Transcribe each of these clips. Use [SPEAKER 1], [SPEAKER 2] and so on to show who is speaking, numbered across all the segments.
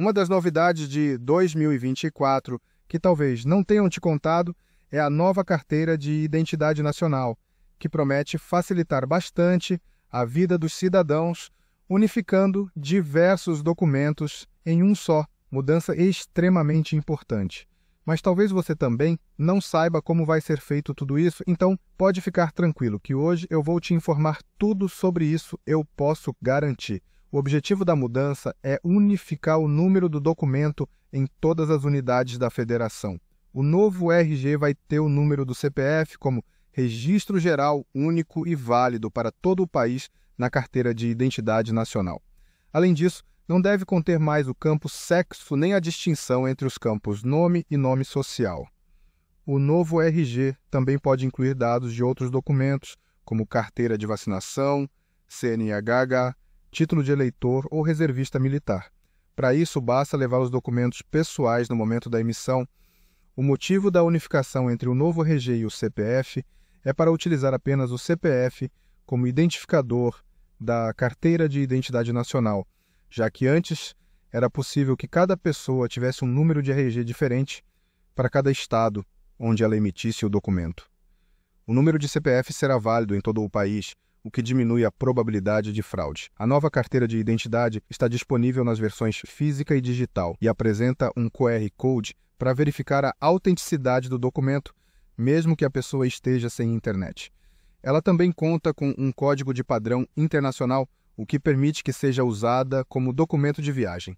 [SPEAKER 1] Uma das novidades de 2024 que talvez não tenham te contado é a nova carteira de identidade nacional, que promete facilitar bastante a vida dos cidadãos, unificando diversos documentos em um só, mudança extremamente importante. Mas talvez você também não saiba como vai ser feito tudo isso, então pode ficar tranquilo que hoje eu vou te informar tudo sobre isso, eu posso garantir. O objetivo da mudança é unificar o número do documento em todas as unidades da federação. O novo RG vai ter o número do CPF como registro geral único e válido para todo o país na carteira de identidade nacional. Além disso, não deve conter mais o campo sexo nem a distinção entre os campos nome e nome social. O novo RG também pode incluir dados de outros documentos, como carteira de vacinação, CNHH, título de eleitor ou reservista militar. Para isso, basta levar os documentos pessoais no momento da emissão. O motivo da unificação entre o novo RG e o CPF é para utilizar apenas o CPF como identificador da Carteira de Identidade Nacional, já que antes era possível que cada pessoa tivesse um número de RG diferente para cada estado onde ela emitisse o documento. O número de CPF será válido em todo o país, o que diminui a probabilidade de fraude. A nova carteira de identidade está disponível nas versões física e digital e apresenta um QR Code para verificar a autenticidade do documento, mesmo que a pessoa esteja sem internet. Ela também conta com um código de padrão internacional, o que permite que seja usada como documento de viagem.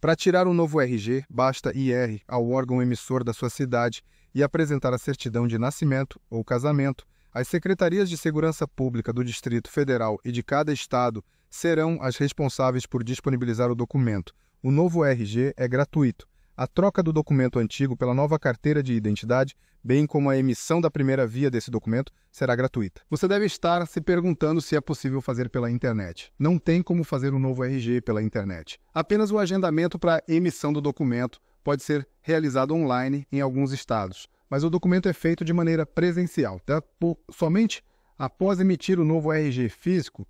[SPEAKER 1] Para tirar um novo RG, basta ir ao órgão emissor da sua cidade e apresentar a certidão de nascimento ou casamento, as secretarias de segurança pública do Distrito Federal e de cada estado serão as responsáveis por disponibilizar o documento. O novo RG é gratuito. A troca do documento antigo pela nova carteira de identidade, bem como a emissão da primeira via desse documento, será gratuita. Você deve estar se perguntando se é possível fazer pela internet. Não tem como fazer o um novo RG pela internet. Apenas o agendamento para emissão do documento pode ser realizado online em alguns estados mas o documento é feito de maneira presencial. Tá? Por, somente após emitir o novo RG físico,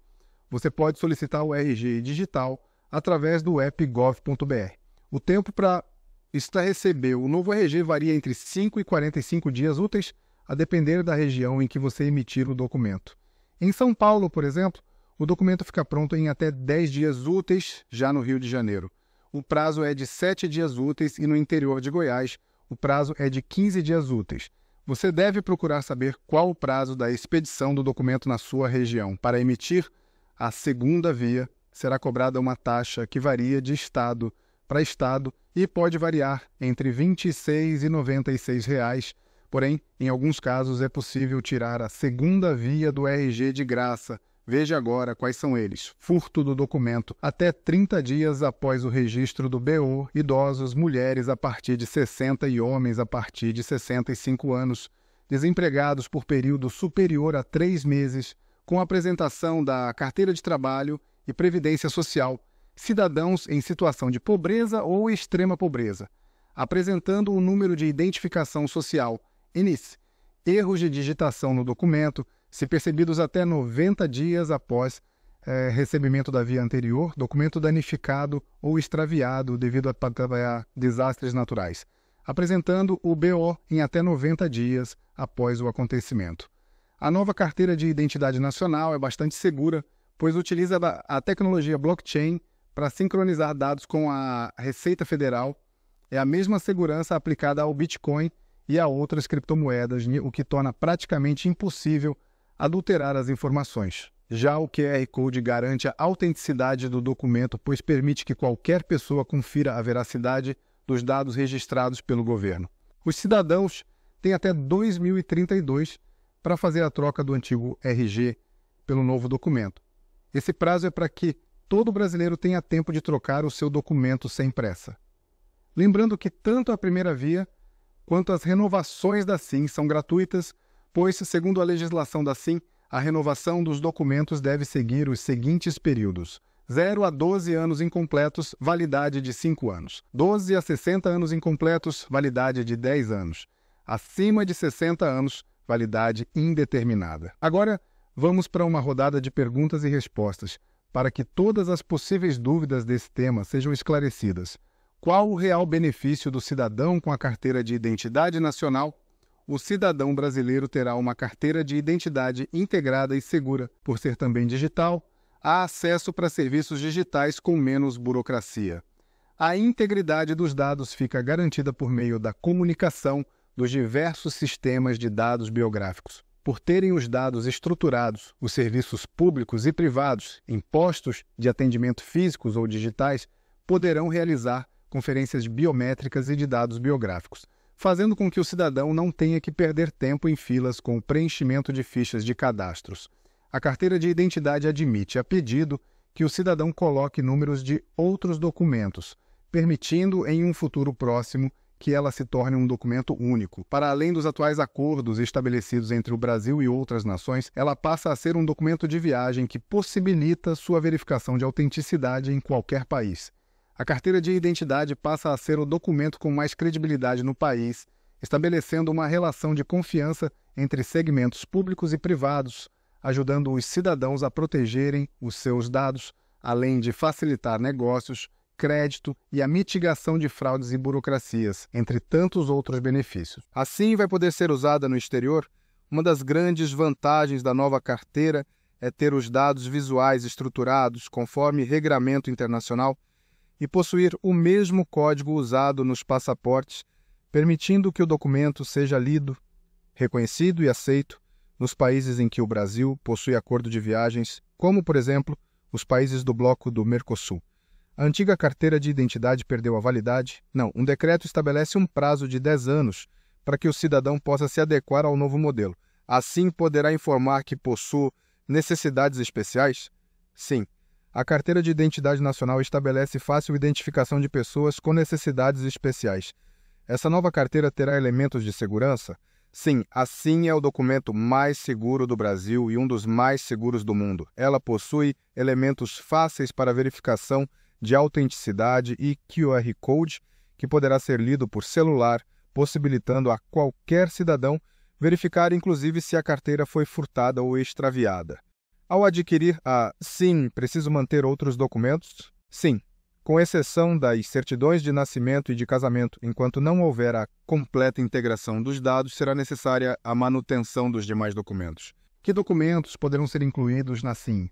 [SPEAKER 1] você pode solicitar o RG digital através do app.gov.br. O tempo para está receber o novo RG varia entre 5 e 45 dias úteis, a depender da região em que você emitir o documento. Em São Paulo, por exemplo, o documento fica pronto em até 10 dias úteis, já no Rio de Janeiro. O prazo é de 7 dias úteis e no interior de Goiás o prazo é de 15 dias úteis. Você deve procurar saber qual o prazo da expedição do documento na sua região. Para emitir a segunda via, será cobrada uma taxa que varia de estado para estado e pode variar entre R$ 26 e R$ 96. Reais. Porém, em alguns casos é possível tirar a segunda via do RG de graça, Veja agora quais são eles: furto do documento até 30 dias após o registro do BO, idosos, mulheres a partir de 60 e homens a partir de 65 anos, desempregados por período superior a três meses, com apresentação da carteira de trabalho e previdência social, cidadãos em situação de pobreza ou extrema pobreza, apresentando o número de identificação social, ENIS, erros de digitação no documento, se percebidos até 90 dias após é, recebimento da via anterior, documento danificado ou extraviado devido a desastres naturais, apresentando o BO em até 90 dias após o acontecimento. A nova carteira de identidade nacional é bastante segura, pois utiliza a tecnologia blockchain para sincronizar dados com a Receita Federal. É a mesma segurança aplicada ao Bitcoin e a outras criptomoedas, o que torna praticamente impossível adulterar as informações. Já o QR Code garante a autenticidade do documento, pois permite que qualquer pessoa confira a veracidade dos dados registrados pelo governo. Os cidadãos têm até 2032 para fazer a troca do antigo RG pelo novo documento. Esse prazo é para que todo brasileiro tenha tempo de trocar o seu documento sem pressa. Lembrando que tanto a primeira via quanto as renovações da SIM são gratuitas pois, segundo a legislação da SIM, a renovação dos documentos deve seguir os seguintes períodos. 0 a 12 anos incompletos, validade de 5 anos. 12 a 60 anos incompletos, validade de 10 anos. Acima de 60 anos, validade indeterminada. Agora, vamos para uma rodada de perguntas e respostas, para que todas as possíveis dúvidas desse tema sejam esclarecidas. Qual o real benefício do cidadão com a carteira de identidade nacional o cidadão brasileiro terá uma carteira de identidade integrada e segura. Por ser também digital, há acesso para serviços digitais com menos burocracia. A integridade dos dados fica garantida por meio da comunicação dos diversos sistemas de dados biográficos. Por terem os dados estruturados, os serviços públicos e privados, impostos de atendimento físicos ou digitais, poderão realizar conferências biométricas e de dados biográficos fazendo com que o cidadão não tenha que perder tempo em filas com o preenchimento de fichas de cadastros. A carteira de identidade admite, a pedido, que o cidadão coloque números de outros documentos, permitindo, em um futuro próximo, que ela se torne um documento único. Para além dos atuais acordos estabelecidos entre o Brasil e outras nações, ela passa a ser um documento de viagem que possibilita sua verificação de autenticidade em qualquer país. A carteira de identidade passa a ser o documento com mais credibilidade no país, estabelecendo uma relação de confiança entre segmentos públicos e privados, ajudando os cidadãos a protegerem os seus dados, além de facilitar negócios, crédito e a mitigação de fraudes e burocracias, entre tantos outros benefícios. Assim, vai poder ser usada no exterior uma das grandes vantagens da nova carteira é ter os dados visuais estruturados conforme regramento internacional e possuir o mesmo código usado nos passaportes, permitindo que o documento seja lido, reconhecido e aceito nos países em que o Brasil possui acordo de viagens, como, por exemplo, os países do bloco do Mercosul. A antiga carteira de identidade perdeu a validade? Não, um decreto estabelece um prazo de 10 anos para que o cidadão possa se adequar ao novo modelo. Assim, poderá informar que possui necessidades especiais? Sim, a Carteira de Identidade Nacional estabelece fácil identificação de pessoas com necessidades especiais. Essa nova carteira terá elementos de segurança? Sim, assim é o documento mais seguro do Brasil e um dos mais seguros do mundo. Ela possui elementos fáceis para verificação de autenticidade e QR Code, que poderá ser lido por celular, possibilitando a qualquer cidadão verificar, inclusive, se a carteira foi furtada ou extraviada. Ao adquirir a Sim, preciso manter outros documentos? Sim, com exceção das certidões de nascimento e de casamento, enquanto não houver a completa integração dos dados, será necessária a manutenção dos demais documentos. Que documentos poderão ser incluídos na SIM?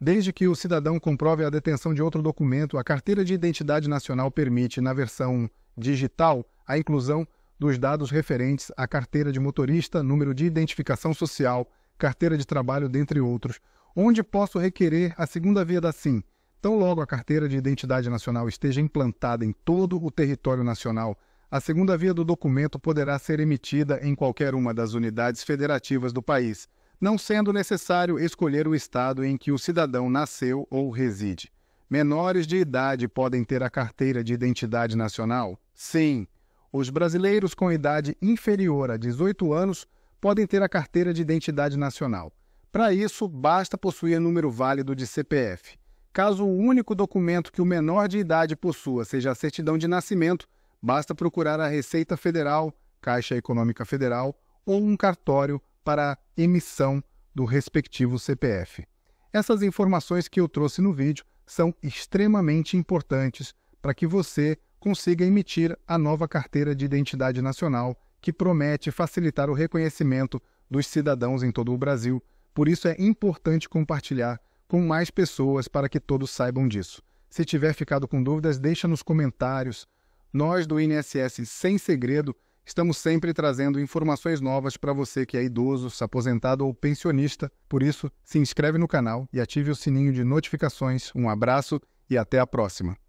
[SPEAKER 1] Desde que o cidadão comprove a detenção de outro documento, a Carteira de Identidade Nacional permite, na versão digital, a inclusão dos dados referentes à carteira de motorista, número de identificação social, carteira de trabalho, dentre outros, onde posso requerer a segunda via da SIM, tão logo a carteira de identidade nacional esteja implantada em todo o território nacional, a segunda via do documento poderá ser emitida em qualquer uma das unidades federativas do país, não sendo necessário escolher o estado em que o cidadão nasceu ou reside. Menores de idade podem ter a carteira de identidade nacional? Sim. Os brasileiros com idade inferior a 18 anos podem ter a carteira de identidade nacional. Para isso, basta possuir número válido de CPF. Caso o único documento que o menor de idade possua seja a certidão de nascimento, basta procurar a Receita Federal, Caixa Econômica Federal ou um cartório para emissão do respectivo CPF. Essas informações que eu trouxe no vídeo são extremamente importantes para que você consiga emitir a nova carteira de identidade nacional que promete facilitar o reconhecimento dos cidadãos em todo o Brasil. Por isso é importante compartilhar com mais pessoas para que todos saibam disso. Se tiver ficado com dúvidas, deixa nos comentários. Nós do INSS Sem Segredo estamos sempre trazendo informações novas para você que é idoso, aposentado ou pensionista. Por isso, se inscreve no canal e ative o sininho de notificações. Um abraço e até a próxima.